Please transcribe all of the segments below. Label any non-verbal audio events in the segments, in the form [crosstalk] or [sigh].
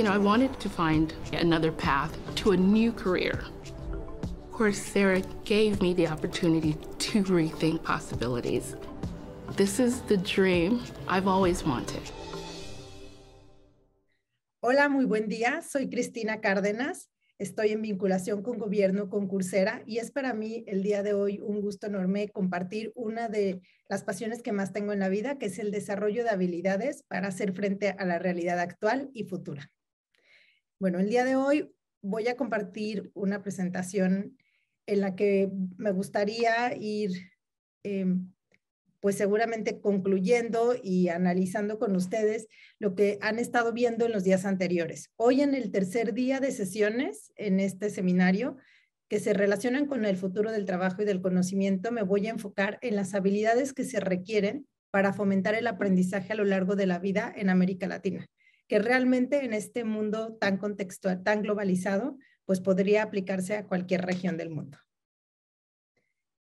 You know, I wanted to find another path to a new career. Of course, Sarah gave me the opportunity to rethink possibilities. This is the dream I've always wanted. Hola, muy buen día. Soy Cristina Cárdenas. Estoy en vinculación con Gobierno con Coursera y es para mí el día de hoy un gusto enorme compartir una de las pasiones que más tengo en la vida, que es el desarrollo de habilidades para hacer frente a la realidad actual y futura. Bueno, el día de hoy voy a compartir una presentación en la que me gustaría ir, em, pues seguramente concluyendo y analizando con ustedes lo que han estado viendo en los días anteriores. Hoy en el tercer día de sesiones en este seminario que se relacionan con el futuro del trabajo y del conocimiento, me voy a enfocar en las habilidades que se requieren para fomentar el aprendizaje a lo largo de la vida en América Latina que realmente en este mundo tan contextual, tan globalizado, pues podría aplicarse a cualquier región del mundo.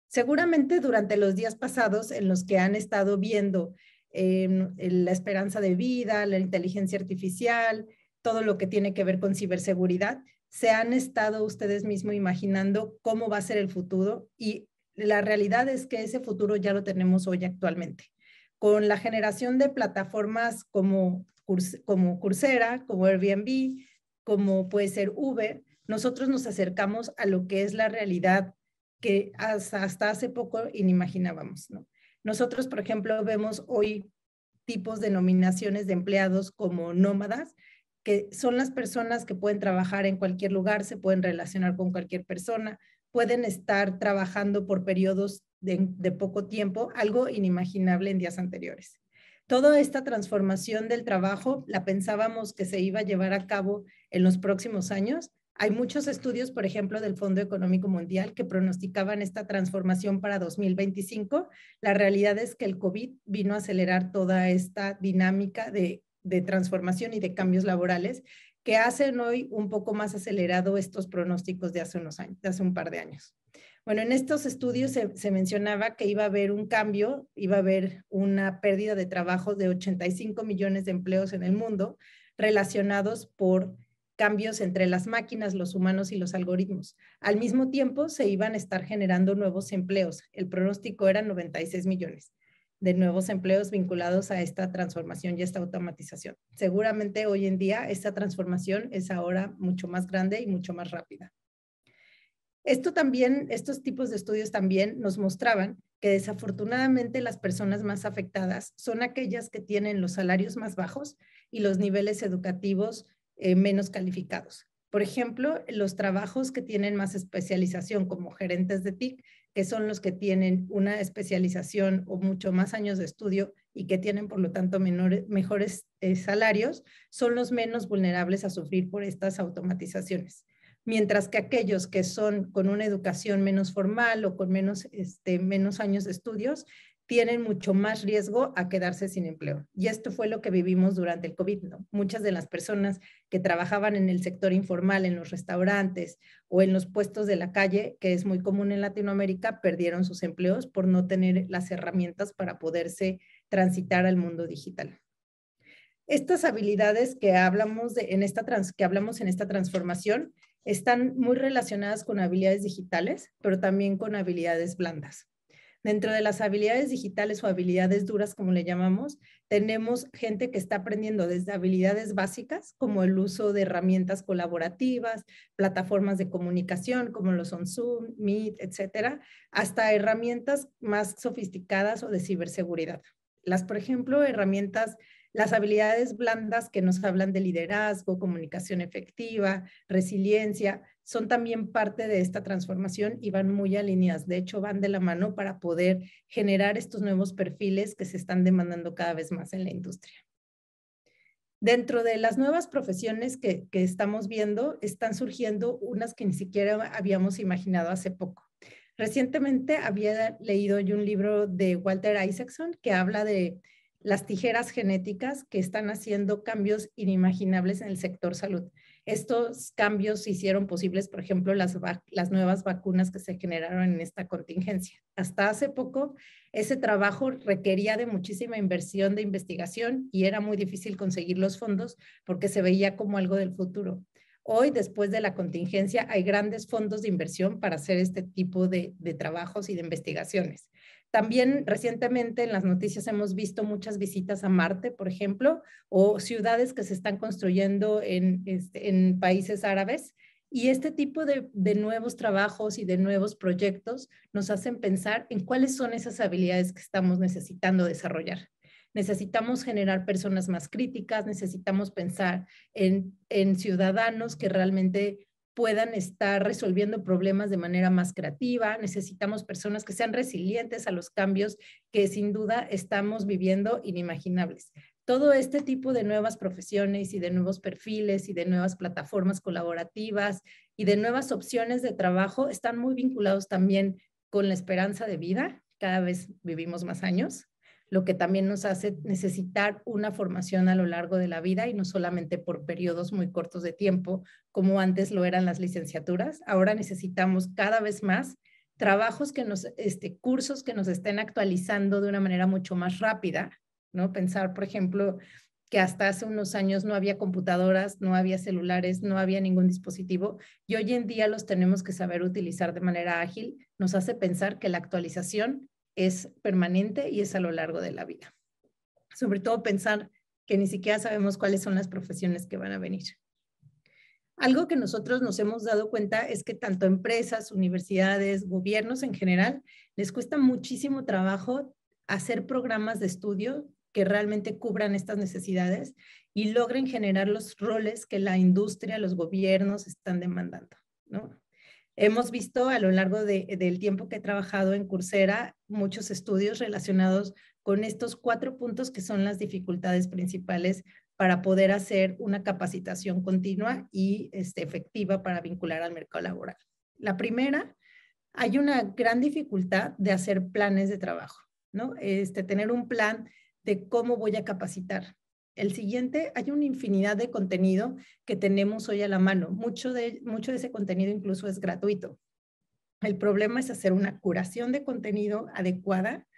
Seguramente durante los días pasados en los que han estado viendo em, la esperanza de vida, la inteligencia artificial, todo lo que tiene que ver con ciberseguridad, se han estado ustedes mismos imaginando cómo va a ser el futuro y la realidad es que ese futuro ya lo tenemos hoy actualmente. Con la generación de plataformas como como Coursera, como Airbnb, como puede ser Uber, nosotros nos acercamos a lo que es la realidad que hasta, hace poco inimaginábamos. Nosotros, por ejemplo, vemos hoy tipos de nominaciones de empleados como nómadas, que son las personas que pueden trabajar en cualquier lugar, se pueden relacionar con cualquier persona, pueden estar trabajando por periodos de poco tiempo, algo inimaginable en días anteriores. Toda esta transformación del trabajo la pensábamos que se iba a llevar a cabo en los próximos años. Hay muchos estudios, por ejemplo, del Fondo Económico Mundial que pronosticaban esta transformación para 2025. La realidad es que el COVID vino a acelerar toda esta dinámica de, transformación y de cambios laborales que hacen hoy un poco más acelerado estos pronósticos de hace unos años, de hace un par de años. Bueno, en estos estudios se, mencionaba que iba a haber un cambio, iba a haber una pérdida de trabajo de 85 millones de empleos en el mundo relacionados por cambios entre las máquinas, los humanos y los algoritmos. Al mismo tiempo, se iban a estar generando nuevos empleos. El pronóstico era 96 millones de nuevos empleos vinculados a esta transformación y a esta automatización. Seguramente hoy en día esta transformación es ahora mucho más grande y mucho más rápida. Esto también, estos tipos de estudios también nos mostraban que desafortunadamente las personas más afectadas son aquellas que tienen los salarios más bajos y los niveles educativos eh, menos calificados. Por ejemplo, los trabajos que tienen más especialización como gerentes de TIC, que son los que tienen una especialización o mucho más años de estudio y que tienen, por lo tanto, mejores eh, salarios, son los menos vulnerables a sufrir por estas automatizaciones mientras que aquellos que son con una educación menos formal o con menos, este, menos años de estudios tienen mucho más riesgo a quedarse sin empleo. Y esto fue lo que vivimos durante el COVID. ¿no? Muchas de las personas que trabajaban en el sector informal, en los restaurantes o en los puestos de la calle, que es muy común en Latinoamérica, perdieron sus empleos por no tener las herramientas para poderse transitar al mundo digital. Estas habilidades que hablamos, de, en, esta que hablamos en esta transformación están muy relacionadas con habilidades digitales, pero también con habilidades blandas. Dentro de las habilidades digitales o habilidades duras, como le llamamos, tenemos gente que está aprendiendo desde habilidades básicas, como el uso de herramientas colaborativas, plataformas de comunicación, como lo son Zoom, Meet, etcétera, hasta herramientas más sofisticadas o de ciberseguridad. Las, por ejemplo, herramientas las habilidades blandas que nos hablan de liderazgo, comunicación efectiva, resiliencia, son también parte de esta transformación y van muy alineadas. De hecho, van de la mano para poder generar estos nuevos perfiles que se están demandando cada vez más en la industria. Dentro de las nuevas profesiones que, estamos viendo, están surgiendo unas que ni siquiera habíamos imaginado hace poco. Recientemente había leído un libro de Walter Isaacson que habla de las tijeras genéticas que están haciendo cambios inimaginables en el sector salud. Estos cambios hicieron posibles, por ejemplo, las, nuevas vacunas que se generaron en esta contingencia. Hasta hace poco, ese trabajo requería de muchísima inversión de investigación y era muy difícil conseguir los fondos porque se veía como algo del futuro. Hoy, después de la contingencia, hay grandes fondos de inversión para hacer este tipo de trabajos y de investigaciones. También recientemente en las noticias hemos visto muchas visitas a Marte, por ejemplo, o ciudades que se están construyendo en, este, países árabes. Y este tipo de, nuevos trabajos y de nuevos proyectos nos hacen pensar en cuáles son esas habilidades que estamos necesitando desarrollar. Necesitamos generar personas más críticas, necesitamos pensar en ciudadanos que realmente puedan estar resolviendo problemas de manera más creativa. Necesitamos personas que sean resilientes a los cambios que sin duda estamos viviendo inimaginables. Todo este tipo de nuevas profesiones y de nuevos perfiles y de nuevas plataformas colaborativas y de nuevas opciones de trabajo están muy vinculados también con la esperanza de vida. Cada vez vivimos más años lo que también nos hace necesitar una formación a lo largo de la vida y no solamente por periodos muy cortos de tiempo, como antes lo eran las licenciaturas. Ahora necesitamos cada vez más trabajos que nos, este, cursos que nos estén actualizando de una manera mucho más rápida, ¿no? Pensar, por ejemplo, que hasta hace unos años no había computadoras, no había celulares, no había ningún dispositivo y hoy en día los tenemos que saber utilizar de manera ágil, nos hace pensar que la actualización es permanente y es a lo largo de la vida. Sobre todo pensar que ni siquiera sabemos cuáles son las profesiones que van a venir. Algo que nosotros nos hemos dado cuenta es que tanto empresas, universidades, gobiernos en general, les cuesta muchísimo trabajo hacer programas de estudio que realmente cubran estas necesidades y logren generar los roles que la industria, los gobiernos están demandando, ¿no? Hemos visto a lo largo del tiempo que he trabajado en Coursera muchos estudios relacionados con estos cuatro puntos que son las dificultades principales para poder hacer una capacitación continua y este, efectiva para vincular al mercado laboral. La primera, hay una gran dificultad de hacer planes de trabajo, ¿no? Este, tener un plan de cómo voy a capacitar, el siguiente, hay una infinidad de contenido que tenemos hoy a la mano. Mucho de, mucho de ese contenido incluso es gratuito. El problema es hacer una curación de contenido adecuada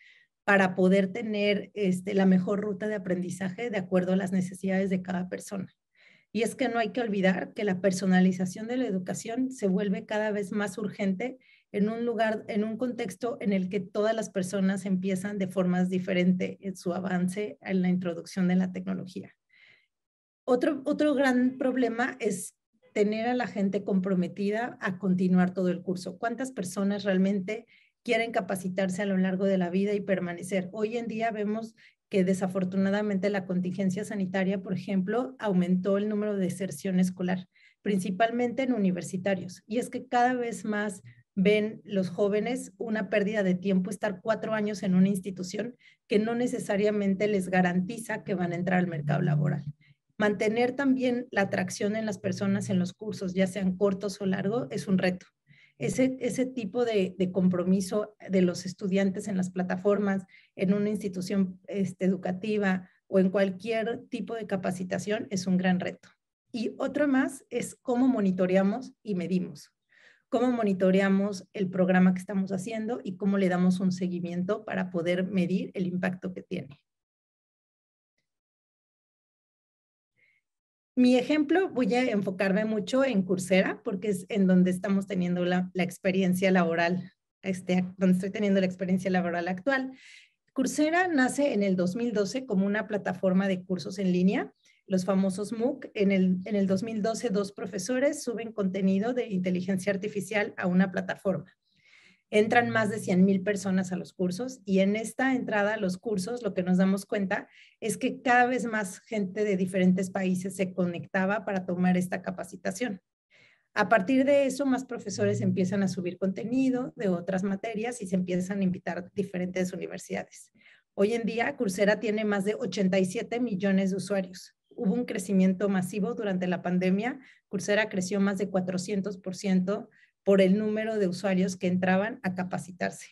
para poder tener este, la mejor ruta de aprendizaje de acuerdo a las necesidades de cada persona. Y es que no hay que olvidar que la personalización de la educación se vuelve cada vez más urgente en un lugar, en un contexto en el que todas las personas empiezan de formas diferentes en su avance en la introducción de la tecnología. Otro, otro gran problema es tener a la gente comprometida a continuar todo el curso. ¿Cuántas personas realmente quieren capacitarse a lo largo de la vida y permanecer? Hoy en día vemos que desafortunadamente la contingencia sanitaria, por ejemplo, aumentó el número de deserción escolar, principalmente en universitarios. Y es que cada vez más ven los jóvenes una pérdida de tiempo estar cuatro años en una institución que no necesariamente les garantiza que van a entrar al mercado laboral. Mantener también la atracción en las personas en los cursos, ya sean cortos o largos, es un reto. Ese, tipo de, compromiso de los estudiantes en las plataformas, en una institución este, educativa o en cualquier tipo de capacitación es un gran reto. Y otra más es cómo monitoreamos y medimos cómo monitoreamos el programa que estamos haciendo y cómo le damos un seguimiento para poder medir el impacto que tiene. Mi ejemplo voy a enfocarme mucho en Coursera porque es en donde estamos teniendo la, experiencia laboral, este, donde estoy teniendo la experiencia laboral actual. Coursera nace en el 2012 como una plataforma de cursos en línea los famosos MOOC. En el, 2012, dos profesores suben contenido de inteligencia artificial a una plataforma. Entran más de 100.000 personas a los cursos y en esta entrada a los cursos lo que nos damos cuenta es que cada vez más gente de diferentes países se conectaba para tomar esta capacitación. A partir de eso, más profesores empiezan a subir contenido de otras materias y se empiezan a invitar diferentes universidades. Hoy en día, Coursera tiene más de 87 millones de usuarios hubo un crecimiento masivo durante la pandemia. Coursera creció más de 400% por el número de usuarios que entraban a capacitarse.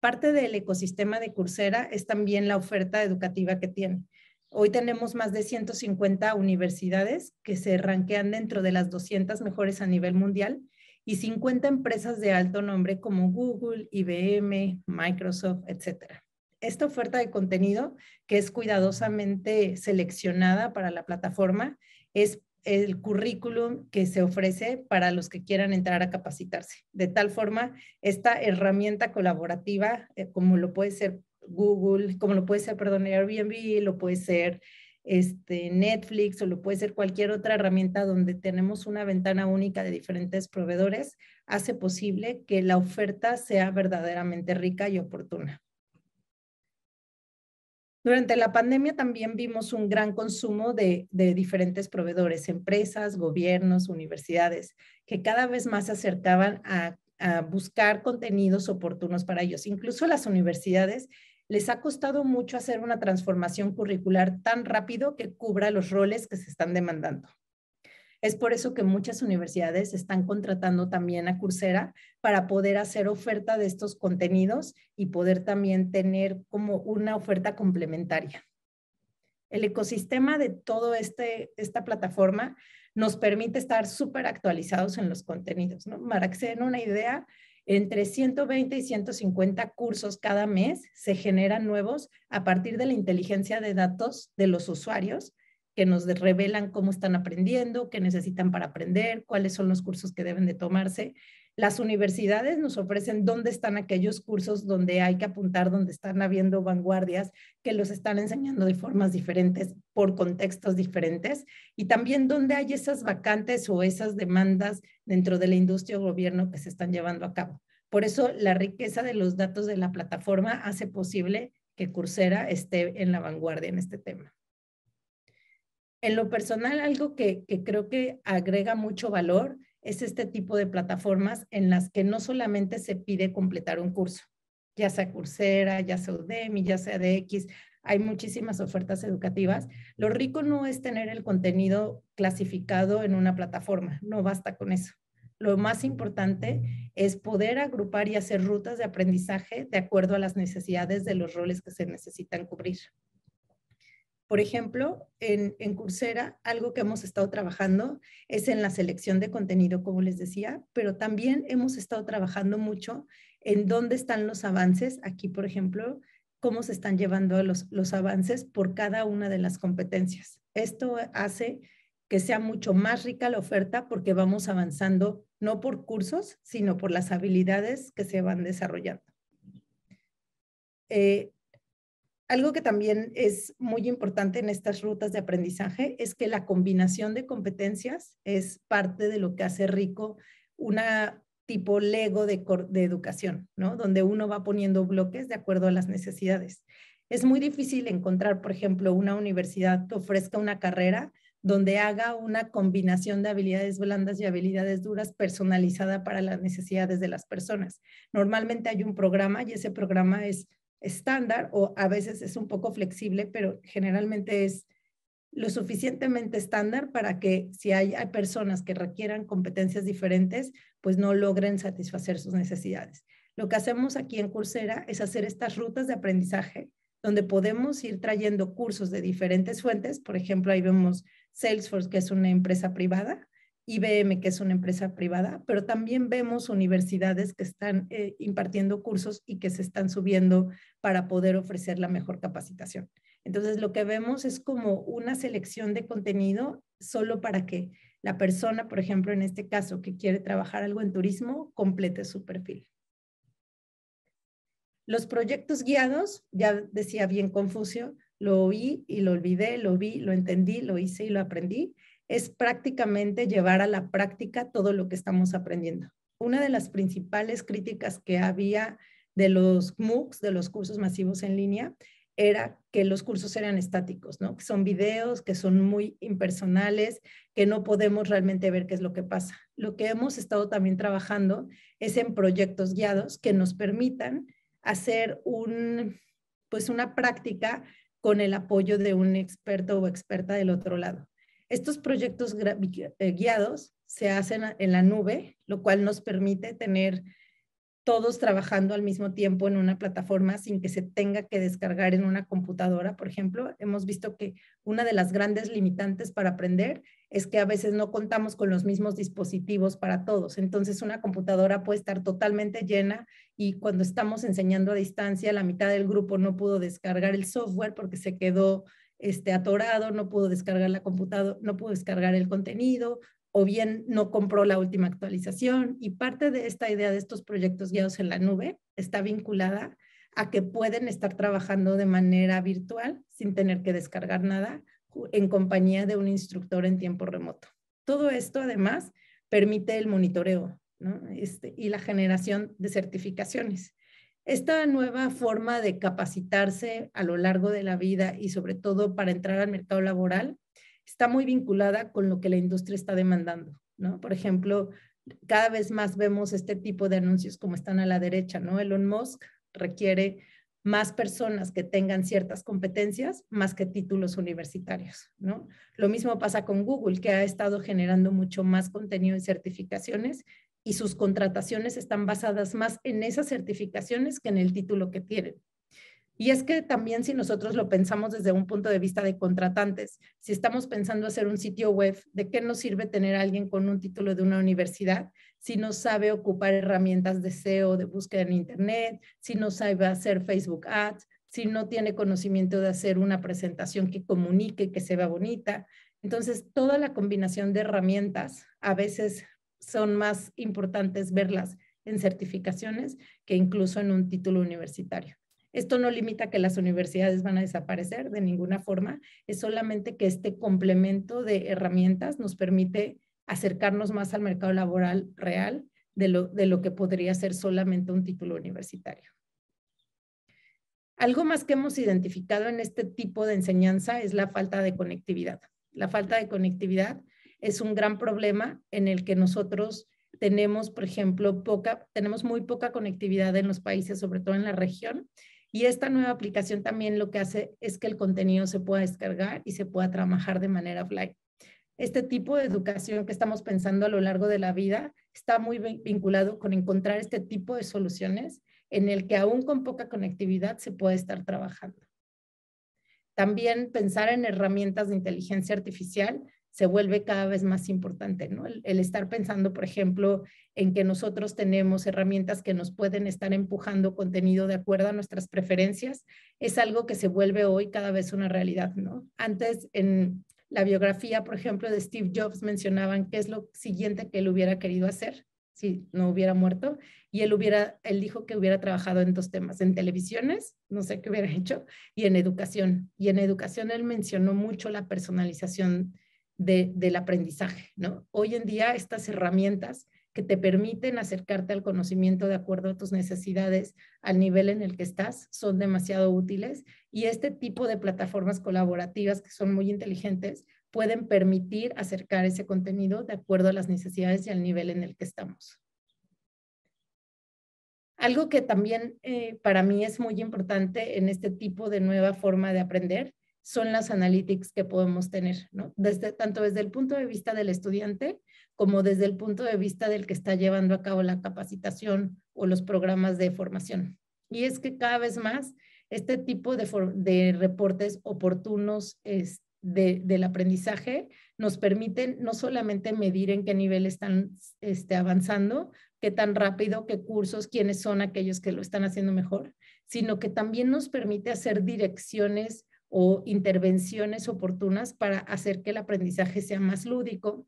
Parte del ecosistema de Coursera es también la oferta educativa que tiene. Hoy tenemos más de 150 universidades que se ranquean dentro de las 200 mejores a nivel mundial y 50 empresas de alto nombre como Google, IBM, Microsoft, etcétera esta oferta de contenido que es cuidadosamente seleccionada para la plataforma es el currículum que se ofrece para los que quieran entrar a capacitarse. De tal forma, esta herramienta colaborativa, eh, como lo puede ser Google, como lo puede ser, perdón, Airbnb, lo puede ser este, Netflix o lo puede ser cualquier otra herramienta donde tenemos una ventana única de diferentes proveedores, hace posible que la oferta sea verdaderamente rica y oportuna. Durante la pandemia también vimos un gran consumo de, diferentes proveedores, empresas, gobiernos, universidades, que cada vez más se acercaban a, a buscar contenidos oportunos para ellos. Incluso las universidades les ha costado mucho hacer una transformación curricular tan rápido que cubra los roles que se están demandando. Es por eso que muchas universidades están contratando también a Coursera para poder hacer oferta de estos contenidos y poder también tener como una oferta complementaria. El ecosistema de toda este, esta plataforma nos permite estar súper actualizados en los contenidos. ¿no? Para que se den una idea, entre 120 y 150 cursos cada mes se generan nuevos a partir de la inteligencia de datos de los usuarios que nos revelan cómo están aprendiendo, qué necesitan para aprender, cuáles son los cursos que deben de tomarse. Las universidades nos ofrecen dónde están aquellos cursos donde hay que apuntar, dónde están habiendo vanguardias que los están enseñando de formas diferentes, por contextos diferentes, y también dónde hay esas vacantes o esas demandas dentro de la industria o gobierno que se están llevando a cabo. Por eso la riqueza de los datos de la plataforma hace posible que Coursera esté en la vanguardia en este tema en lo personal, algo que, creo que agrega mucho valor es este tipo de plataformas en las que no solamente se pide completar un curso, ya sea Coursera, ya sea Udemy, ya sea DX, hay muchísimas ofertas educativas. Lo rico no es tener el contenido clasificado en una plataforma, no basta con eso. Lo más importante es poder agrupar y hacer rutas de aprendizaje de acuerdo a las necesidades de los roles que se necesitan cubrir. Por ejemplo, en, Coursera, algo que hemos estado trabajando es en la selección de contenido, como les decía, pero también hemos estado trabajando mucho en dónde están los avances. Aquí, por ejemplo, cómo se están llevando los, los avances por cada una de las competencias. Esto hace que sea mucho más rica la oferta porque vamos avanzando no por cursos, sino por las habilidades que se van desarrollando. Eh, algo que también es muy importante en estas rutas de aprendizaje es que la combinación de competencias es parte de lo que hace rico una tipo Lego de, de educación, ¿no? Donde uno va poniendo bloques de acuerdo a las necesidades. Es muy difícil encontrar, por ejemplo, una universidad que ofrezca una carrera donde haga una combinación de habilidades blandas y habilidades duras personalizada para las necesidades de las personas. Normalmente hay un programa y ese programa es estándar o a veces es un poco flexible, pero generalmente es lo suficientemente estándar para que si hay, personas que requieran competencias diferentes, pues no logren satisfacer sus necesidades. Lo que hacemos aquí en Coursera es hacer estas rutas de aprendizaje donde podemos ir trayendo cursos de diferentes fuentes. Por ejemplo, ahí vemos Salesforce, que es una empresa privada, IBM, que es una empresa privada, pero también vemos universidades que están eh, impartiendo cursos y que se están subiendo para poder ofrecer la mejor capacitación. Entonces, lo que vemos es como una selección de contenido solo para que la persona, por ejemplo, en este caso, que quiere trabajar algo en turismo, complete su perfil. Los proyectos guiados, ya decía bien Confucio, lo oí y lo olvidé, lo vi, lo entendí, lo hice y lo aprendí es prácticamente llevar a la práctica todo lo que estamos aprendiendo. Una de las principales críticas que había de los MOOCs, de los cursos masivos en línea, era que los cursos eran estáticos, ¿no? Que son videos, que son muy impersonales, que no podemos realmente ver qué es lo que pasa. Lo que hemos estado también trabajando es en proyectos guiados que nos permitan hacer pues una práctica con el apoyo de un experto o experta del otro lado. Estos proyectos eh, guiados se hacen en la nube, lo cual nos permite tener todos trabajando al mismo tiempo en una plataforma sin que se tenga que descargar en una computadora, por ejemplo. Hemos visto que una de las grandes limitantes para aprender es que a veces no contamos con los mismos dispositivos para todos. Entonces, una computadora puede estar totalmente llena y cuando estamos enseñando a distancia, la mitad del grupo no pudo descargar el software porque se quedó este, atorado, no pudo descargar la computadora, no pudo descargar el contenido, o bien no compró la última actualización. Y parte de esta idea de estos proyectos guiados en la nube está vinculada a que pueden estar trabajando de manera virtual sin tener que descargar nada en compañía de un instructor en tiempo remoto. Todo esto además permite el monitoreo este, y la generación de certificaciones esta nueva forma de capacitarse a lo largo de la vida y sobre todo para entrar al mercado laboral está muy vinculada con lo que la industria está demandando, ¿no? Por ejemplo, cada vez más vemos este tipo de anuncios como están a la derecha, ¿no? Elon Musk requiere más personas que tengan ciertas competencias más que títulos universitarios, ¿no? Lo mismo pasa con Google, que ha estado generando mucho más contenido y certificaciones y sus contrataciones están basadas más en esas certificaciones que en el título que tienen. Y es que también si nosotros lo pensamos desde un punto de vista de contratantes, si estamos pensando hacer un sitio web, ¿de qué nos sirve tener a alguien con un título de una universidad si no sabe ocupar herramientas de SEO, de búsqueda en Internet, si no sabe hacer Facebook Ads, si no tiene conocimiento de hacer una presentación que comunique, que se vea bonita? Entonces, toda la combinación de herramientas, a veces son más importantes verlas en certificaciones que incluso en un título universitario. Esto no limita que las universidades van a desaparecer de ninguna forma, es solamente que este complemento de herramientas nos permite acercarnos más al mercado laboral real de lo, que podría ser solamente un título universitario. Algo más que hemos identificado en este tipo de enseñanza es la falta de conectividad. La falta de conectividad es un gran problema en el que nosotros tenemos, por ejemplo, tenemos muy poca conectividad en los países, sobre todo en la región. Y esta nueva aplicación también lo que hace es que el contenido se pueda descargar y se pueda trabajar de manera offline. Este tipo de educación que estamos pensando a lo largo de la vida está muy vinculado con encontrar este tipo de soluciones en el que aún con poca conectividad se puede estar trabajando. También pensar en herramientas de inteligencia artificial se vuelve cada vez más importante, ¿no? El, estar pensando, por ejemplo, en que nosotros tenemos herramientas que nos pueden estar empujando contenido de acuerdo a nuestras preferencias, es algo que se vuelve hoy cada vez una realidad, ¿no? Antes, en la biografía, por ejemplo, de Steve Jobs mencionaban qué es lo siguiente que él hubiera querido hacer si no hubiera muerto, y él hubiera, él dijo que hubiera trabajado en dos temas, en televisiones, no sé qué hubiera [laughs] hecho, y en educación. Y en educación él mencionó mucho la personalización del aprendizaje, ¿no? Hoy en día estas herramientas que te permiten acercarte al conocimiento de acuerdo a tus necesidades, al nivel en el que estás, son demasiado útiles y este tipo de plataformas colaborativas que son muy inteligentes pueden permitir acercar ese contenido de acuerdo a las necesidades y al nivel en el que estamos. Algo que también eh, para mí es muy importante en este tipo de nueva forma de aprender son las analytics que podemos tener, Desde, tanto desde el punto de vista del estudiante como desde el punto de vista del que está llevando a cabo la capacitación o los programas de formación. Y es que cada vez más este tipo de, reportes oportunos del aprendizaje nos permiten no solamente medir en qué nivel están este, avanzando, qué tan rápido, qué cursos, quiénes son aquellos que lo están haciendo mejor, sino que también nos permite hacer direcciones o intervenciones oportunas para hacer que el aprendizaje sea más lúdico,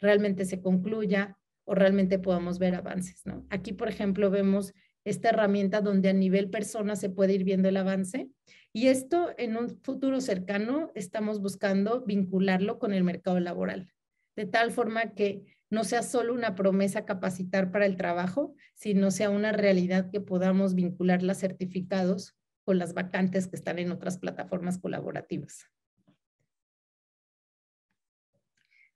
realmente se concluya o realmente podamos ver avances. Aquí, por ejemplo, vemos esta herramienta donde a nivel persona se puede ir viendo el avance y esto en un futuro cercano estamos buscando vincularlo con el mercado laboral, de tal forma que no sea solo una promesa capacitar para el trabajo, sino sea una realidad que podamos vincular las certificados con las vacantes que están en otras plataformas colaborativas.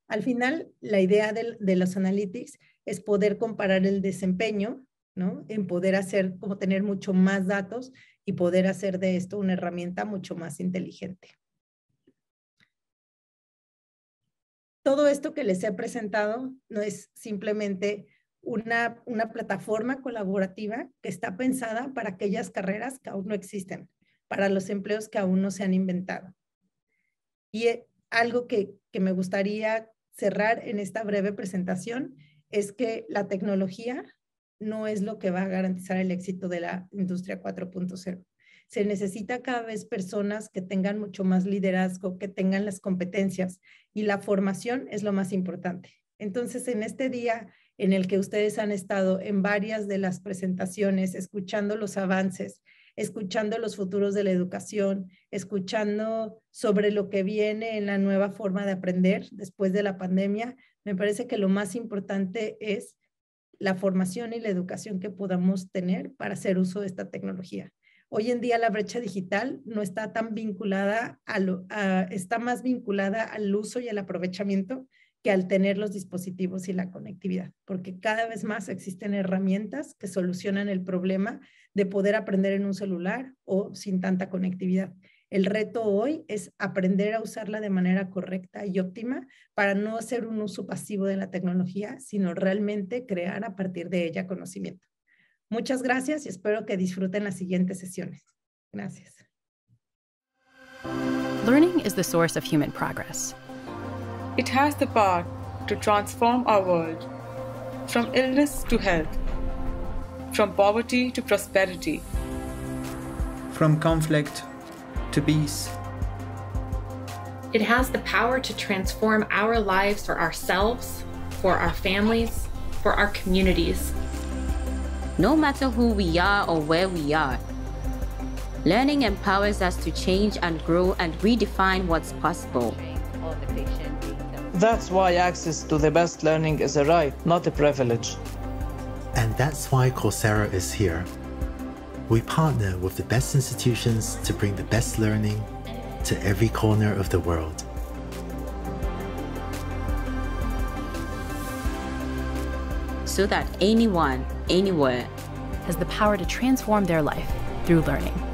Al final, la idea de, de los analytics es poder comparar el desempeño, ¿no? En poder hacer, como tener mucho más datos y poder hacer de esto una herramienta mucho más inteligente. Todo esto que les he presentado no es simplemente una, plataforma colaborativa que está pensada para aquellas carreras que aún no existen, para los empleos que aún no se han inventado. Y eh, algo que, que me gustaría cerrar en esta breve presentación es que la tecnología no es lo que va a garantizar el éxito de la industria 4.0. Se necesita cada vez personas que tengan mucho más liderazgo, que tengan las competencias y la formación es lo más importante. Entonces, en este día en el que ustedes han estado en varias de las presentaciones, escuchando los avances, escuchando los futuros de la educación, escuchando sobre lo que viene en la nueva forma de aprender después de la pandemia, me parece que lo más importante es la formación y la educación que podamos tener para hacer uso de esta tecnología. Hoy en día la brecha digital no está tan vinculada a está más vinculada al uso y al aprovechamiento que al tener los dispositivos y la conectividad, porque cada vez más existen herramientas que solucionan el problema de poder aprender en un celular o sin tanta conectividad. El reto hoy es aprender a usarla de manera correcta y óptima para no hacer un uso pasivo de la tecnología, sino realmente crear a partir de ella conocimiento. Muchas gracias y espero que disfruten las siguientes sesiones. Gracias. Learning is the source of human progress. It has the power to transform our world from illness to health, from poverty to prosperity, from conflict to peace. It has the power to transform our lives for ourselves, for our families, for our communities. No matter who we are or where we are, learning empowers us to change and grow and redefine what's possible. That's why access to the best learning is a right, not a privilege. And that's why Coursera is here. We partner with the best institutions to bring the best learning to every corner of the world. So that anyone, anywhere, has the power to transform their life through learning.